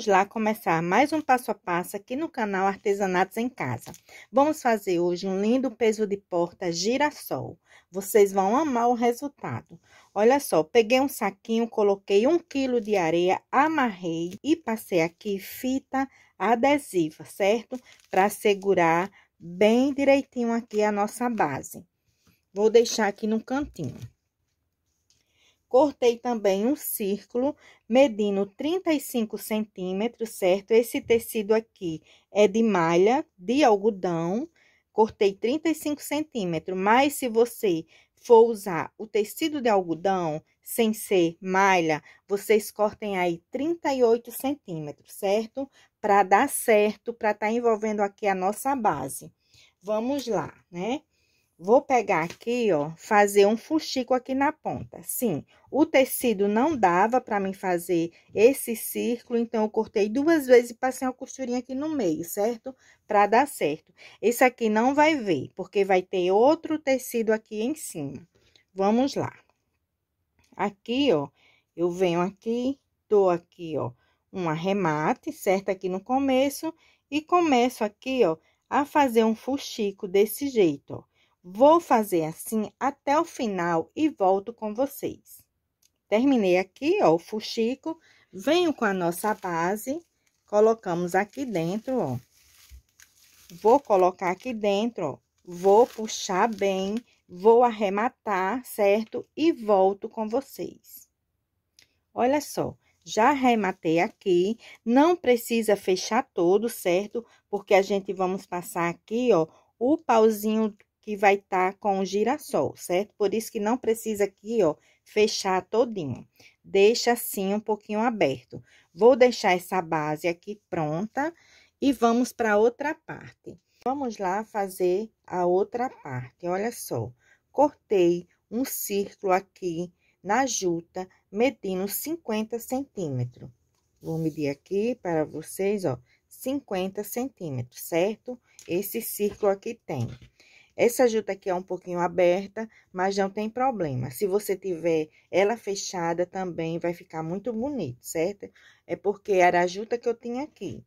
vamos lá começar mais um passo a passo aqui no canal Artesanatos em Casa. Vamos fazer hoje um lindo peso de porta girassol. Vocês vão amar o resultado. Olha só, peguei um saquinho, coloquei um quilo de areia, amarrei e passei aqui fita adesiva, certo? Para segurar bem direitinho aqui a nossa base. Vou deixar aqui no cantinho. Cortei também um círculo, medindo 35 centímetros, certo? Esse tecido aqui é de malha, de algodão, cortei 35 centímetros, mas se você for usar o tecido de algodão, sem ser malha, vocês cortem aí 38 centímetros, certo? Para dar certo, para estar tá envolvendo aqui a nossa base. Vamos lá, né? Vou pegar aqui, ó, fazer um fuxico aqui na ponta. Sim, o tecido não dava para mim fazer esse círculo, então eu cortei duas vezes e passei uma costurinha aqui no meio, certo? Para dar certo. Esse aqui não vai ver, porque vai ter outro tecido aqui em cima. Vamos lá. Aqui, ó, eu venho aqui, dou aqui, ó, um arremate, certo? Aqui no começo, e começo aqui, ó, a fazer um fuxico desse jeito, ó Vou fazer assim até o final e volto com vocês. Terminei aqui, ó, o fuxico. Venho com a nossa base, colocamos aqui dentro, ó. Vou colocar aqui dentro, ó. Vou puxar bem, vou arrematar, certo? E volto com vocês. Olha só, já arrematei aqui, não precisa fechar todo, certo? Porque a gente vamos passar aqui, ó, o pauzinho que vai estar tá com o girassol, certo? Por isso que não precisa aqui, ó, fechar todinho. Deixa assim um pouquinho aberto. Vou deixar essa base aqui pronta e vamos para outra parte. Vamos lá fazer a outra parte, olha só. Cortei um círculo aqui na juta, medindo 50 centímetros. Vou medir aqui para vocês, ó, 50 centímetros, certo? Esse círculo aqui tem essa juta aqui é um pouquinho aberta, mas não tem problema. Se você tiver ela fechada também, vai ficar muito bonito, certo? É porque era a juta que eu tinha aqui.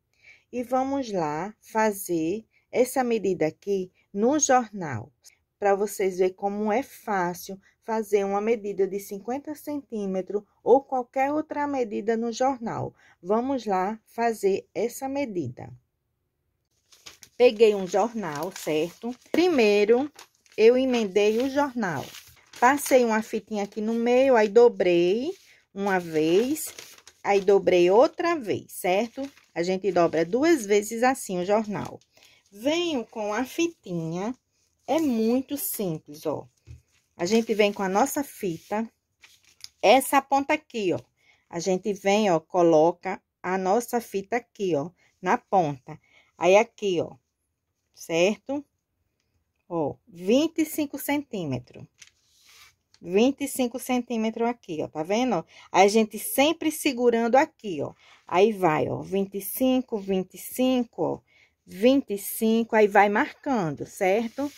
E vamos lá fazer essa medida aqui no jornal, para vocês verem como é fácil fazer uma medida de 50 centímetros ou qualquer outra medida no jornal. Vamos lá fazer essa medida peguei um jornal, certo? Primeiro, eu emendei o jornal. Passei uma fitinha aqui no meio, aí dobrei uma vez, aí dobrei outra vez, certo? A gente dobra duas vezes assim o jornal. Venho com a fitinha, é muito simples, ó. A gente vem com a nossa fita, essa ponta aqui, ó. A gente vem, ó, coloca a nossa fita aqui, ó, na ponta. Aí, aqui, ó, certo? Ó, 25 centímetros. 25 centímetros aqui, ó, tá vendo? A gente sempre segurando aqui, ó. Aí vai, ó, 25, 25, ó, 25, aí vai marcando, certo?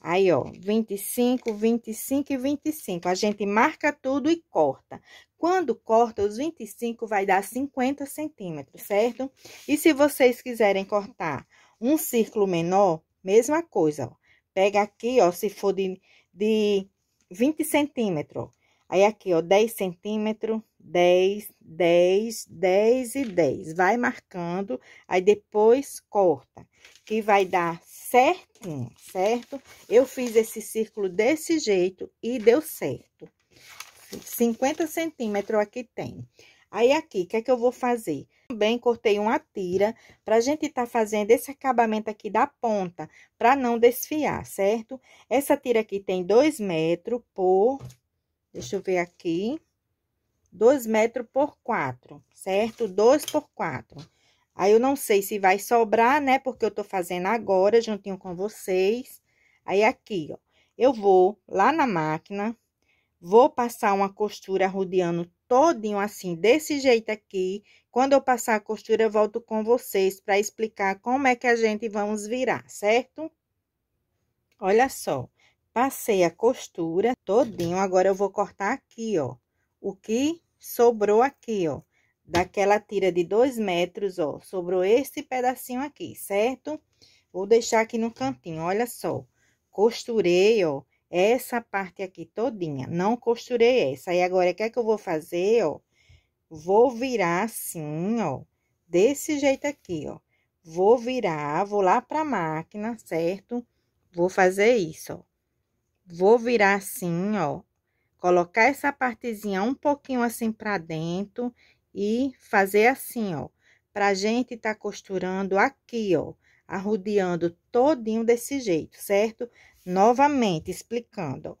Aí, ó, 25, 25 e 25. A gente marca tudo e corta. Quando corta, os 25 vai dar 50 centímetros, certo? E se vocês quiserem cortar um círculo menor, mesma coisa. Ó. Pega aqui, ó, se for de, de 20 centímetros. Aí aqui, ó, 10 centímetros, 10, 10, 10 e 10. Vai marcando, aí depois corta, que vai dar certinho, certo? Eu fiz esse círculo desse jeito e deu certo. 50 centímetros aqui tem. Aí aqui, o que é que eu vou fazer? Também cortei uma tira para gente estar tá fazendo esse acabamento aqui da ponta, para não desfiar, certo? Essa tira aqui tem 2 metros por... Deixa eu ver aqui. 2 metros por 4, certo? 2 por 4. Aí, eu não sei se vai sobrar, né? Porque eu tô fazendo agora, juntinho com vocês. Aí, aqui, ó. Eu vou lá na máquina, vou passar uma costura rodeando todinho assim, desse jeito aqui. Quando eu passar a costura, eu volto com vocês para explicar como é que a gente vamos virar, certo? Olha só, passei a costura todinho, agora eu vou cortar aqui, ó. O que sobrou aqui, ó, daquela tira de dois metros, ó, sobrou esse pedacinho aqui, certo? Vou deixar aqui no cantinho, olha só. Costurei, ó, essa parte aqui todinha. Não costurei essa. E agora, o que é que eu vou fazer, ó? Vou virar assim, ó, desse jeito aqui, ó. Vou virar, vou lá pra máquina, certo? Vou fazer isso, ó. Vou virar assim, ó. Colocar essa partezinha um pouquinho assim pra dentro e fazer assim, ó. Pra gente tá costurando aqui, ó arrudeando todinho desse jeito, certo? Novamente explicando.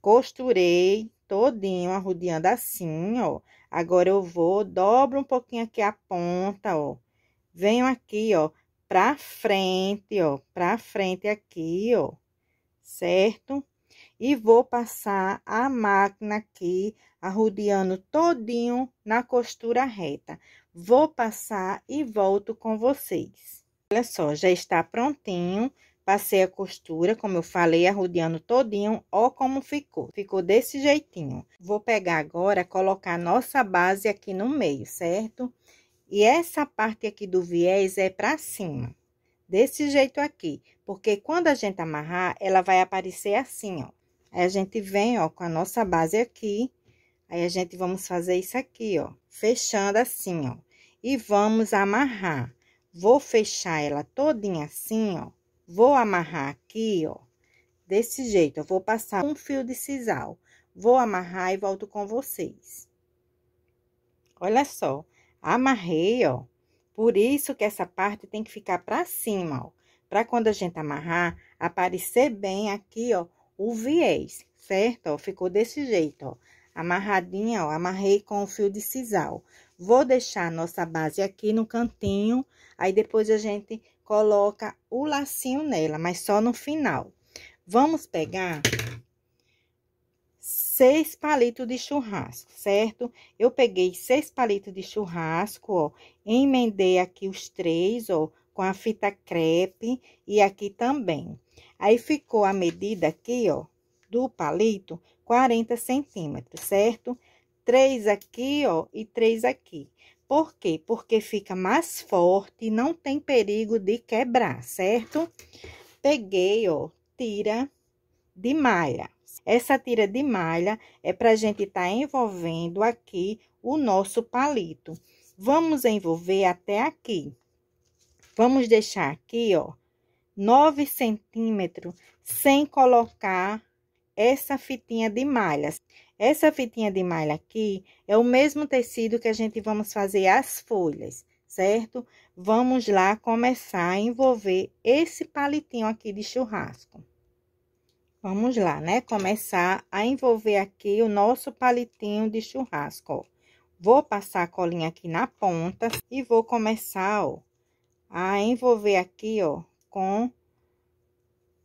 Costurei todinho, arrudeando assim, ó. Agora eu vou, dobro um pouquinho aqui a ponta, ó. Venho aqui, ó, pra frente, ó, pra frente aqui, ó. Certo? E vou passar a máquina aqui, arrudeando todinho na costura reta. Vou passar e volto com vocês. Olha só, já está prontinho. Passei a costura, como eu falei, arrodeando todinho, ó como ficou. Ficou desse jeitinho. Vou pegar agora, colocar nossa base aqui no meio, certo? E essa parte aqui do viés é pra cima, desse jeito aqui. Porque quando a gente amarrar, ela vai aparecer assim, ó. Aí a gente vem, ó, com a nossa base aqui. Aí a gente vamos fazer isso aqui, ó. Fechando assim, ó. E vamos amarrar. Vou fechar ela todinha assim, ó Vou amarrar aqui, ó, desse jeito. Eu vou passar um fio de sisal. Vou amarrar e volto com vocês. Olha só, amarrei, ó. Por isso que essa parte tem que ficar pra cima, ó. Pra quando a gente amarrar, aparecer bem aqui, ó, o viés, certo? Ó, ficou desse jeito, ó. Amarradinha, ó, amarrei com o fio de sisal. Vou deixar a nossa base aqui no cantinho, aí depois a gente coloca o lacinho nela, mas só no final. Vamos pegar seis palitos de churrasco, certo? Eu peguei seis palitos de churrasco, ó, emendei aqui os três, ó, com a fita crepe e aqui também. Aí ficou a medida aqui, ó, do palito, 40 centímetros, certo? Três aqui, ó, e três aqui. Por quê? Porque fica mais forte e não tem perigo de quebrar, certo? Peguei, ó, tira de malha. Essa tira de malha é para a gente estar tá envolvendo aqui o nosso palito. Vamos envolver até aqui. Vamos deixar aqui, ó, 9 centímetros, sem colocar essa fitinha de malha. Essa fitinha de malha aqui é o mesmo tecido que a gente vamos fazer as folhas, certo? Vamos lá começar a envolver esse palitinho aqui de churrasco. Vamos lá, né? Começar a envolver aqui o nosso palitinho de churrasco, ó. Vou passar a colinha aqui na ponta e vou começar, ó, a envolver aqui, ó, com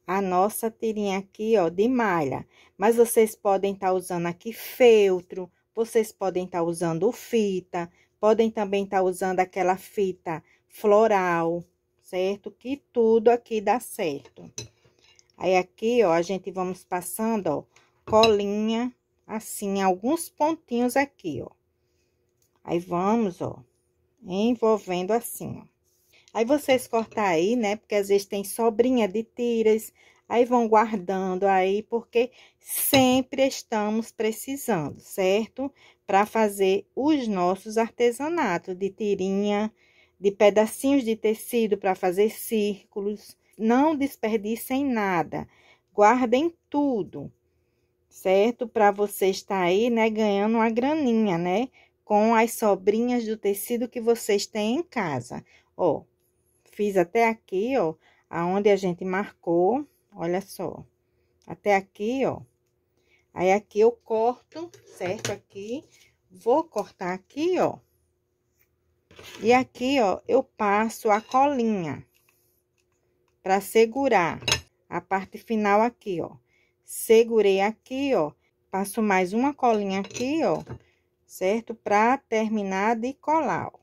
a nossa tirinha aqui, ó, de malha. Mas vocês podem estar tá usando aqui feltro, vocês podem estar tá usando fita, podem também estar tá usando aquela fita floral, certo? Que tudo aqui dá certo. Aí aqui, ó, a gente vamos passando, ó, colinha, assim, alguns pontinhos aqui, ó. Aí vamos, ó, envolvendo assim, ó. Aí vocês cortar aí, né? Porque às vezes tem sobrinha de tiras, aí vão guardando aí, porque sempre estamos precisando, certo? Para fazer os nossos artesanatos de tirinha, de pedacinhos de tecido para fazer círculos. Não desperdicem nada, guardem tudo, certo? Para você estar aí, né, ganhando uma graninha, né? Com as sobrinhas do tecido que vocês têm em casa. Ó, fiz até aqui, ó, aonde a gente marcou, olha só, até aqui, ó. Aí, aqui eu corto, certo? Aqui, vou cortar aqui, ó. E aqui, ó, eu passo a colinha para segurar a parte final aqui, ó. Segurei aqui, ó. Passo mais uma colinha aqui, ó, certo? Pra terminar de colar, ó.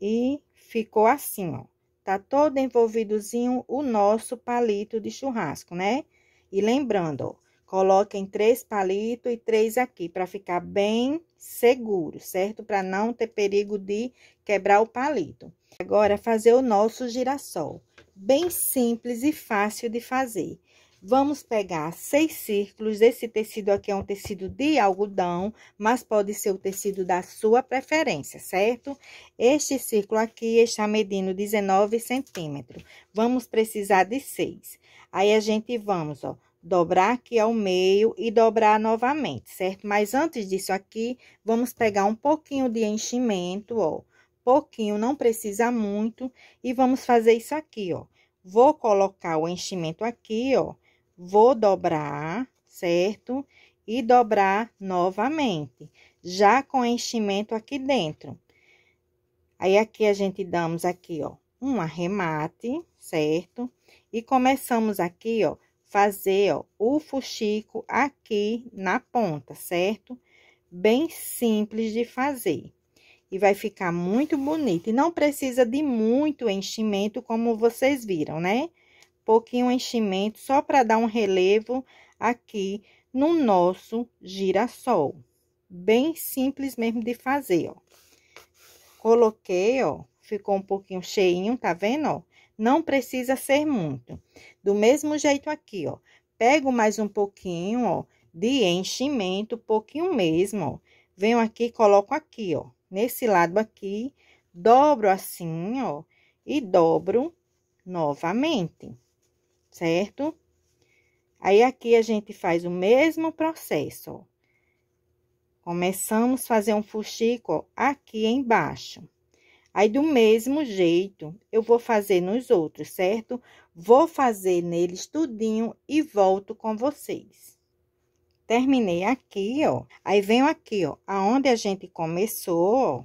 E ficou assim, ó. Tá todo envolvidozinho o nosso palito de churrasco, né? E lembrando, ó, coloquem três palitos e três aqui para ficar bem seguro, certo? Para não ter perigo de quebrar o palito. Agora, fazer o nosso girassol. Bem simples e fácil de fazer. Vamos pegar seis círculos. Esse tecido aqui é um tecido de algodão, mas pode ser o tecido da sua preferência, certo? Este círculo aqui está medindo 19 centímetros. Vamos precisar de seis. Aí, a gente vamos, ó, dobrar aqui ao meio e dobrar novamente, certo? Mas antes disso aqui, vamos pegar um pouquinho de enchimento, ó. Pouquinho, não precisa muito. E vamos fazer isso aqui, ó. Vou colocar o enchimento aqui, ó vou dobrar, certo? E dobrar novamente, já com enchimento aqui dentro. Aí, aqui a gente damos aqui, ó, um arremate, certo? E começamos aqui, ó, fazer, ó, o fuxico aqui na ponta, certo? Bem simples de fazer e vai ficar muito bonito. E não precisa de muito enchimento, como vocês viram, né? pouquinho enchimento, só para dar um relevo aqui no nosso girassol. Bem simples mesmo de fazer, ó. Coloquei, ó, ficou um pouquinho cheinho, tá vendo, ó? Não precisa ser muito. Do mesmo jeito aqui, ó. Pego mais um pouquinho, ó, de enchimento, pouquinho mesmo, ó. Venho aqui, coloco aqui, ó, nesse lado aqui, dobro assim, ó, e dobro novamente certo? Aí, aqui a gente faz o mesmo processo, ó. Começamos a fazer um fuxico ó, aqui embaixo. Aí, do mesmo jeito, eu vou fazer nos outros, certo? Vou fazer neles tudinho e volto com vocês. Terminei aqui, ó. Aí, venho aqui, ó, aonde a gente começou, ó.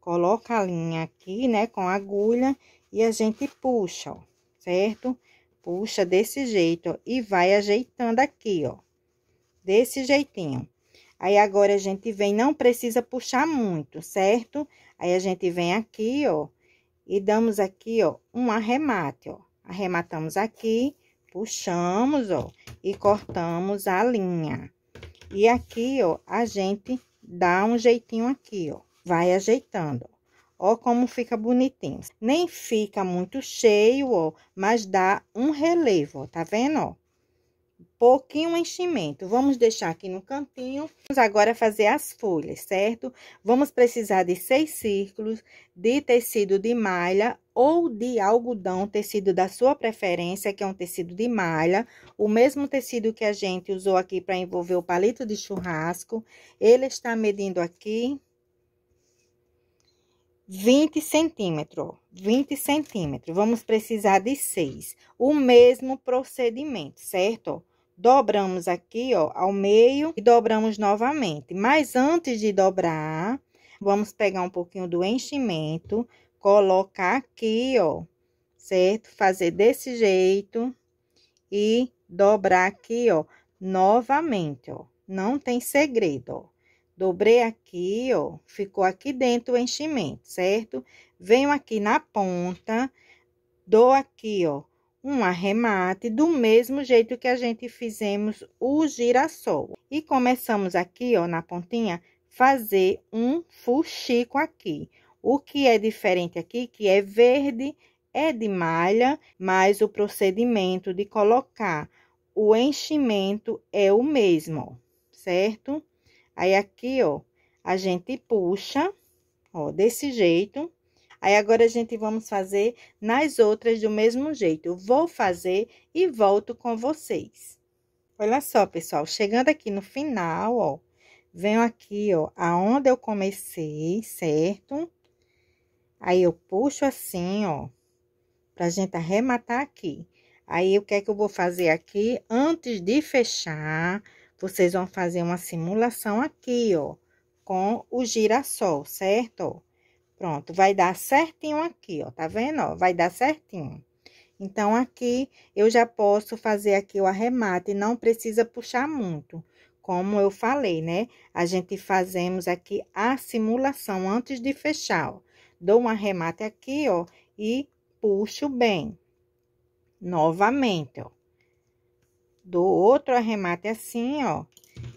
Coloca a linha aqui, né, com a agulha e a gente puxa, ó, certo? Certo? Puxa desse jeito, e vai ajeitando aqui, ó. Desse jeitinho. Aí, agora, a gente vem, não precisa puxar muito, certo? Aí, a gente vem aqui, ó, e damos aqui, ó, um arremate, ó. Arrematamos aqui, puxamos, ó, e cortamos a linha. E aqui, ó, a gente dá um jeitinho aqui, ó. Vai ajeitando, ó. Ó como fica bonitinho. Nem fica muito cheio, ó, mas dá um relevo, ó, tá vendo, ó? Pouquinho enchimento. Vamos deixar aqui no cantinho. Vamos agora fazer as folhas, certo? Vamos precisar de seis círculos de tecido de malha ou de algodão, tecido da sua preferência, que é um tecido de malha, o mesmo tecido que a gente usou aqui para envolver o palito de churrasco. Ele está medindo aqui 20 centímetros, 20 centímetros, vamos precisar de 6. O mesmo procedimento, certo? Dobramos aqui, ó, ao meio e dobramos novamente. Mas antes de dobrar, vamos pegar um pouquinho do enchimento, colocar aqui, ó, certo? Fazer desse jeito e dobrar aqui, ó, novamente, ó. Não tem segredo, ó. Dobrei aqui, ó, ficou aqui dentro o enchimento, certo? Venho aqui na ponta, dou aqui, ó, um arremate do mesmo jeito que a gente fizemos o girassol. E começamos aqui, ó, na pontinha, fazer um fuxico aqui. O que é diferente aqui, que é verde, é de malha, mas o procedimento de colocar o enchimento é o mesmo, certo? Aí, aqui, ó, a gente puxa, ó, desse jeito. Aí, agora, a gente vamos fazer nas outras do mesmo jeito. Eu vou fazer e volto com vocês. Olha só, pessoal, chegando aqui no final, ó, venho aqui, ó, aonde eu comecei, certo? Aí, eu puxo assim, ó, pra gente arrematar aqui. Aí, o que é que eu vou fazer aqui? Antes de fechar, vocês vão fazer uma simulação aqui, ó, com o girassol, certo? Pronto, vai dar certinho aqui, ó, tá vendo? Ó, vai dar certinho. Então, aqui eu já posso fazer aqui o arremate, não precisa puxar muito. Como eu falei, né? A gente fazemos aqui a simulação antes de fechar, ó. Dou um arremate aqui, ó, e puxo bem. Novamente, ó do outro arremate assim, ó.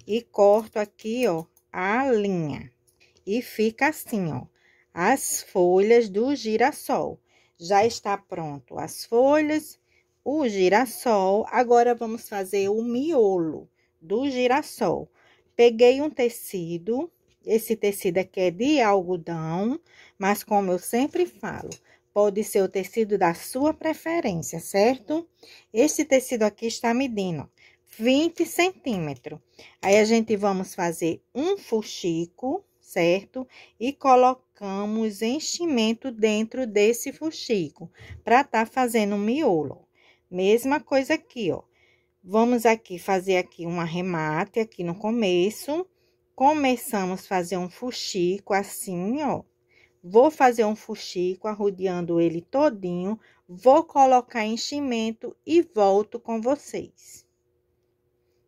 E corto aqui, ó, a linha. E fica assim, ó, as folhas do girassol. Já está pronto as folhas, o girassol. Agora, vamos fazer o miolo do girassol. Peguei um tecido, esse tecido aqui é de algodão, mas como eu sempre falo, Pode ser o tecido da sua preferência, certo? Este tecido aqui está medindo 20 centímetros. Aí, a gente vamos fazer um fuxico, certo? E colocamos enchimento dentro desse fuxico, para tá fazendo um miolo. Mesma coisa aqui, ó. Vamos aqui fazer aqui um arremate aqui no começo. Começamos a fazer um fuxico assim, ó vou fazer um fuxico arrudeando ele todinho, vou colocar enchimento e volto com vocês.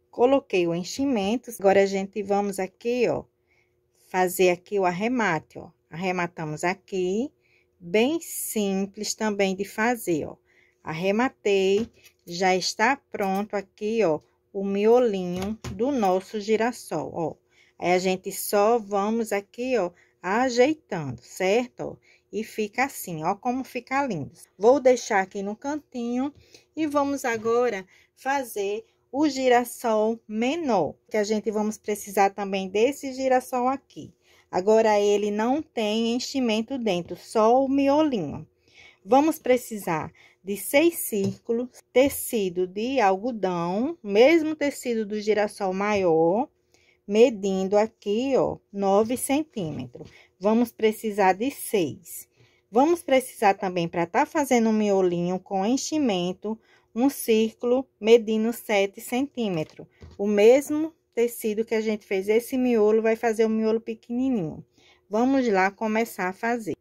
Coloquei o enchimento, agora a gente vamos aqui, ó, fazer aqui o arremate, ó. Arrematamos aqui, bem simples também de fazer, ó. Arrematei, já está pronto aqui, ó, o miolinho do nosso girassol, ó. Aí a gente só vamos aqui, ó, ajeitando, certo? E fica assim, ó como fica lindo. Vou deixar aqui no cantinho e vamos agora fazer o girassol menor, que a gente vamos precisar também desse girassol aqui. Agora, ele não tem enchimento dentro, só o miolinho. Vamos precisar de seis círculos, tecido de algodão, mesmo tecido do girassol maior, medindo aqui, ó, 9 centímetros. Vamos precisar de 6. Vamos precisar também, para estar tá fazendo um miolinho com enchimento, um círculo medindo 7 centímetros. O mesmo tecido que a gente fez esse miolo, vai fazer o um miolo pequenininho. Vamos lá começar a fazer.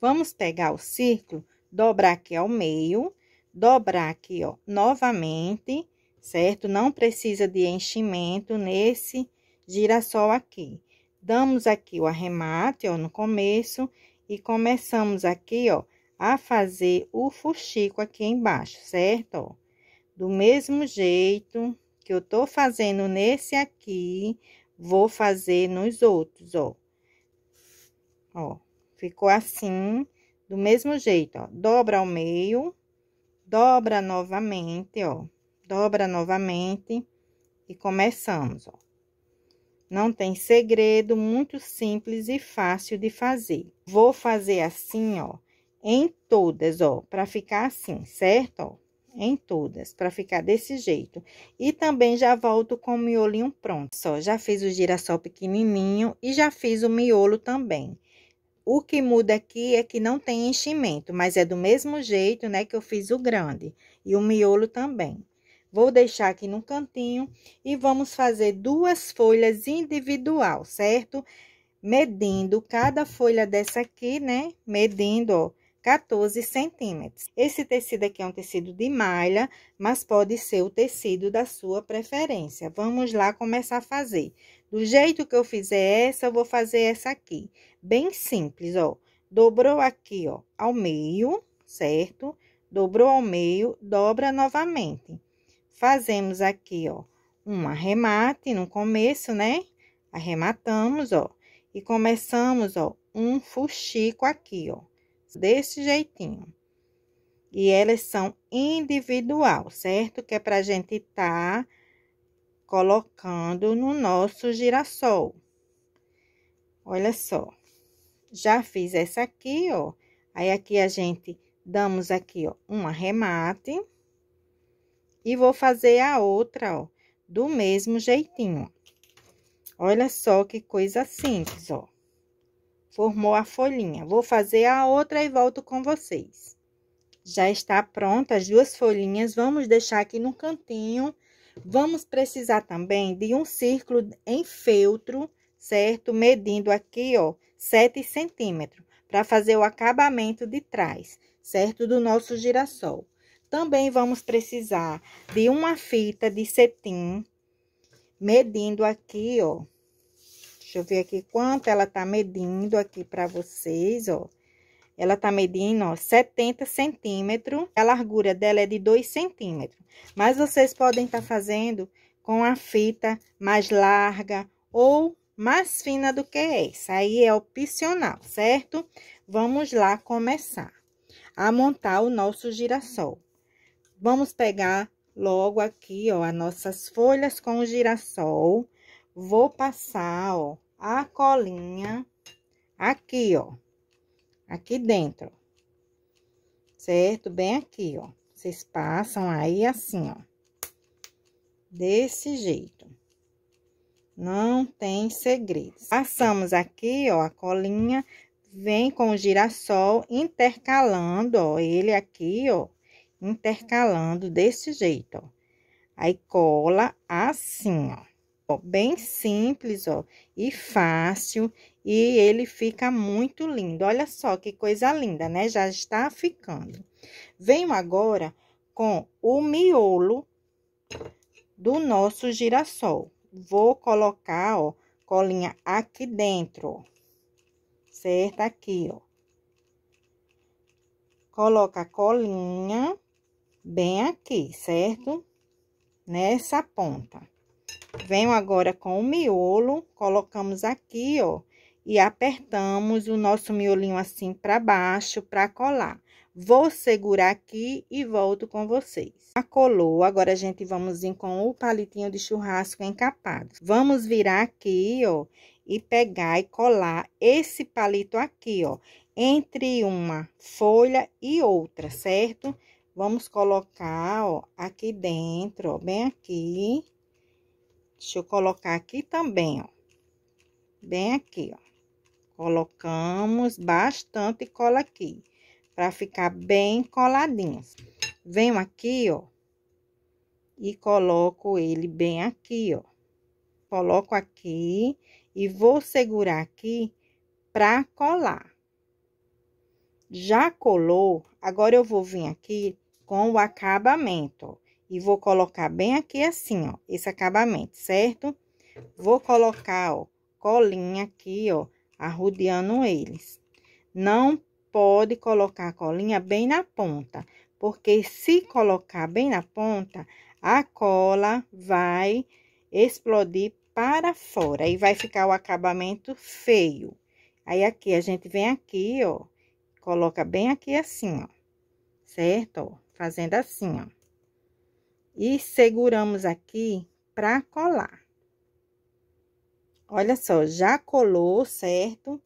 Vamos pegar o círculo, dobrar aqui ao meio, dobrar aqui, ó, novamente, certo? Não precisa de enchimento nesse girassol aqui. Damos aqui o arremate, ó, no começo, e começamos aqui, ó, a fazer o fuxico aqui embaixo, certo? Ó, do mesmo jeito que eu tô fazendo nesse aqui, vou fazer nos outros, ó. Ó, ficou assim, do mesmo jeito, ó. Dobra ao meio, dobra novamente, ó. Dobra novamente e começamos, ó. Não tem segredo, muito simples e fácil de fazer. Vou fazer assim, ó, em todas, ó, para ficar assim, certo? Ó, em todas, para ficar desse jeito. E também já volto com o miolinho pronto. Só, já fiz o girassol pequenininho e já fiz o miolo também. O que muda aqui é que não tem enchimento, mas é do mesmo jeito, né, que eu fiz o grande e o miolo também. Vou deixar aqui no cantinho e vamos fazer duas folhas individual, certo? Medindo cada folha dessa aqui, né? Medindo, ó, 14 centímetros. Esse tecido aqui é um tecido de malha, mas pode ser o tecido da sua preferência. Vamos lá começar a fazer. Do jeito que eu fizer essa, eu vou fazer essa aqui. Bem simples, ó. Dobrou aqui, ó, ao meio, certo? Dobrou ao meio, dobra novamente fazemos aqui, ó, um arremate no começo, né? Arrematamos, ó, e começamos, ó, um fuxico aqui, ó, desse jeitinho. E elas são individual, certo? Que é pra gente tá colocando no nosso girassol. Olha só, já fiz essa aqui, ó. Aí, aqui a gente damos aqui, ó, um arremate. E vou fazer a outra, ó, do mesmo jeitinho. Olha só que coisa simples, ó. Formou a folhinha. Vou fazer a outra e volto com vocês. Já está pronta as duas folhinhas. Vamos deixar aqui no cantinho. Vamos precisar também de um círculo em feltro, certo? Medindo aqui, ó, 7 centímetros, para fazer o acabamento de trás, certo? Do nosso girassol. Também vamos precisar de uma fita de cetim, medindo aqui, ó. Deixa eu ver aqui quanto ela tá medindo aqui para vocês, ó. Ela tá medindo, ó, 70 centímetros. A largura dela é de 2 centímetros. Mas vocês podem estar tá fazendo com a fita mais larga ou mais fina do que essa. Aí é opcional, certo? Vamos lá começar a montar o nosso girassol. Vamos pegar logo aqui, ó, as nossas folhas com o girassol. Vou passar, ó, a colinha aqui, ó. Aqui dentro. Certo? Bem aqui, ó. Vocês passam aí assim, ó. Desse jeito. Não tem segredos. Passamos aqui, ó, a colinha. Vem com o girassol intercalando, ó, ele aqui, ó intercalando desse jeito, ó. Aí cola assim, ó. ó. Bem simples, ó, e fácil, e ele fica muito lindo. Olha só que coisa linda, né? Já está ficando. Venho agora com o miolo do nosso girassol. Vou colocar, ó, colinha aqui dentro, ó. Certo? Aqui, ó. Coloca a colinha bem aqui, certo? Nessa ponta. Venho agora com o miolo, colocamos aqui, ó, e apertamos o nosso miolinho assim para baixo para colar. Vou segurar aqui e volto com vocês. Acolou, agora a gente vamos vir com o palitinho de churrasco encapado. Vamos virar aqui, ó, e pegar e colar esse palito aqui, ó, entre uma folha e outra, certo? Certo? Vamos colocar, ó, aqui dentro, ó, bem aqui. Deixa eu colocar aqui também, ó. Bem aqui, ó. Colocamos bastante cola aqui, para ficar bem coladinho. Venho aqui, ó, e coloco ele bem aqui, ó. Coloco aqui e vou segurar aqui para colar. Já colou, agora eu vou vir aqui com o acabamento. E vou colocar bem aqui assim, ó, esse acabamento, certo? Vou colocar, ó, colinha aqui, ó, arrudeando eles. Não pode colocar a colinha bem na ponta, porque se colocar bem na ponta, a cola vai explodir para fora e vai ficar o acabamento feio. Aí aqui a gente vem aqui, ó, coloca bem aqui assim, ó. Certo? ó fazendo assim, ó. E seguramos aqui pra colar. Olha só, já colou, certo?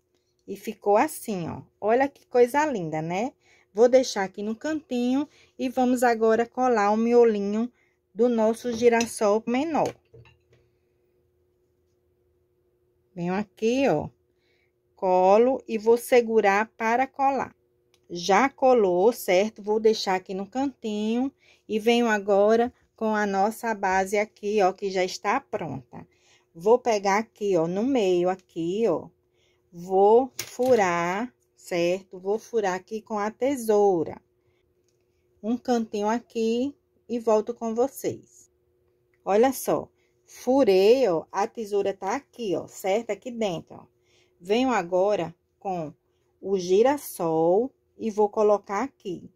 E ficou assim, ó. Olha que coisa linda, né? Vou deixar aqui no cantinho e vamos agora colar o miolinho do nosso girassol menor. Venho aqui, ó, colo e vou segurar para colar já colou, certo? Vou deixar aqui no cantinho e venho agora com a nossa base aqui, ó, que já está pronta. Vou pegar aqui, ó, no meio aqui, ó, vou furar, certo? Vou furar aqui com a tesoura. Um cantinho aqui e volto com vocês. Olha só, furei, ó, a tesoura tá aqui, ó, certo? Aqui dentro, ó. Venho agora com o girassol, e vou colocar aqui.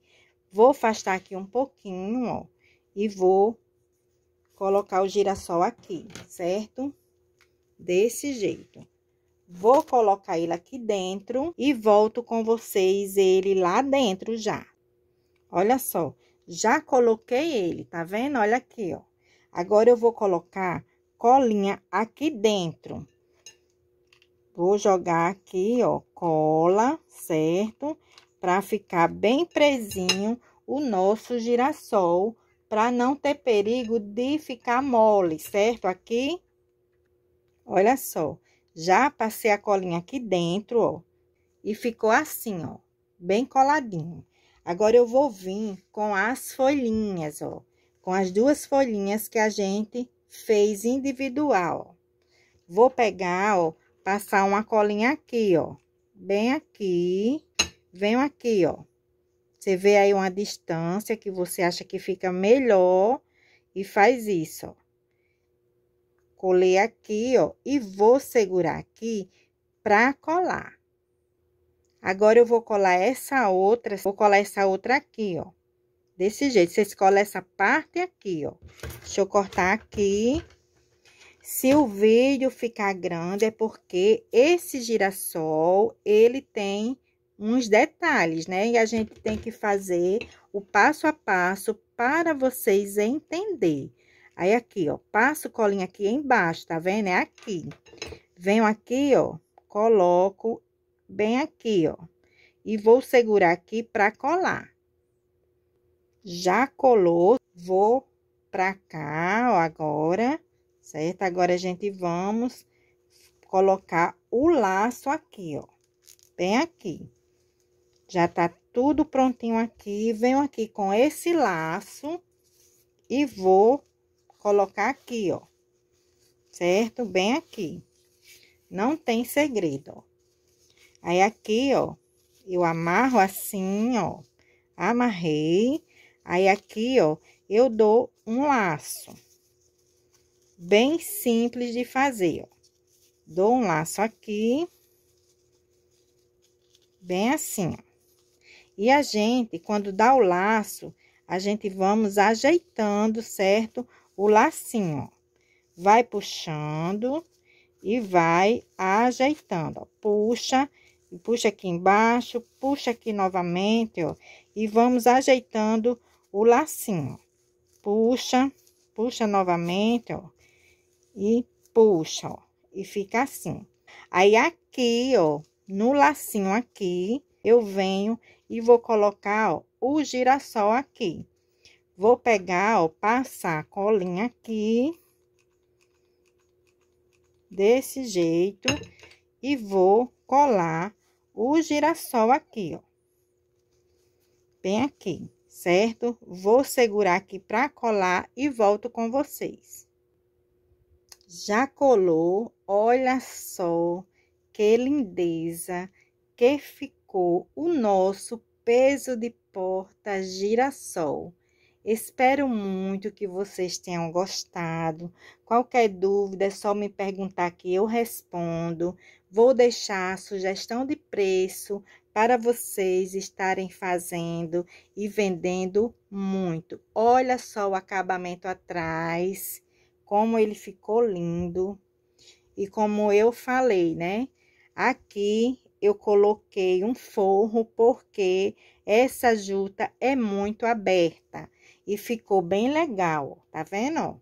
Vou afastar aqui um pouquinho, ó, e vou colocar o girassol aqui, certo? Desse jeito. Vou colocar ele aqui dentro e volto com vocês ele lá dentro já. Olha só, já coloquei ele, tá vendo? Olha aqui, ó. Agora eu vou colocar colinha aqui dentro. Vou jogar aqui, ó, cola, certo? para ficar bem presinho o nosso girassol, para não ter perigo de ficar mole, certo? Aqui, olha só, já passei a colinha aqui dentro, ó, e ficou assim, ó, bem coladinho. Agora, eu vou vir com as folhinhas, ó, com as duas folhinhas que a gente fez individual, ó. Vou pegar, ó, passar uma colinha aqui, ó, bem aqui, venho aqui, ó. Você vê aí uma distância que você acha que fica melhor e faz isso, ó. Colei aqui, ó, e vou segurar aqui pra colar. Agora, eu vou colar essa outra, vou colar essa outra aqui, ó. Desse jeito, vocês colam essa parte aqui, ó. Deixa eu cortar aqui. Se o vídeo ficar grande, é porque esse girassol, ele tem uns detalhes, né? E a gente tem que fazer o passo a passo para vocês entender. Aí aqui, ó, passo colinha aqui embaixo, tá vendo? É aqui. Venho aqui, ó, coloco bem aqui, ó. E vou segurar aqui para colar. Já colou, vou para cá, ó, agora, certo? Agora a gente vamos colocar o laço aqui, ó. Bem aqui. Já tá tudo prontinho aqui. Venho aqui com esse laço e vou colocar aqui, ó. Certo? Bem aqui. Não tem segredo, ó. Aí aqui, ó, eu amarro assim, ó. Amarrei. Aí aqui, ó, eu dou um laço. Bem simples de fazer, ó. Dou um laço aqui. Bem assim, ó. E a gente, quando dá o laço, a gente vamos ajeitando, certo? O lacinho, ó. Vai puxando e vai ajeitando, ó. Puxa, puxa aqui embaixo, puxa aqui novamente, ó. E vamos ajeitando o lacinho. Puxa, puxa novamente, ó. E puxa, ó. E fica assim. Aí aqui, ó, no lacinho aqui, eu venho e vou colocar ó, o girassol aqui. Vou pegar, ó, passar a colinha aqui. Desse jeito. E vou colar o girassol aqui, ó. Bem aqui, certo? Vou segurar aqui pra colar e volto com vocês. Já colou, olha só que lindeza, que ficou ficou o nosso peso de porta girassol. Espero muito que vocês tenham gostado. Qualquer dúvida é só me perguntar que eu respondo. Vou deixar a sugestão de preço para vocês estarem fazendo e vendendo muito. Olha só o acabamento atrás, como ele ficou lindo. E como eu falei, né? Aqui eu coloquei um forro porque essa juta é muito aberta e ficou bem legal, tá vendo?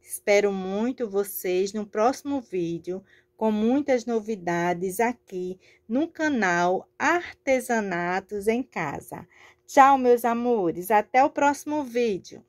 Espero muito vocês no próximo vídeo com muitas novidades aqui no canal Artesanatos em Casa. Tchau, meus amores, até o próximo vídeo.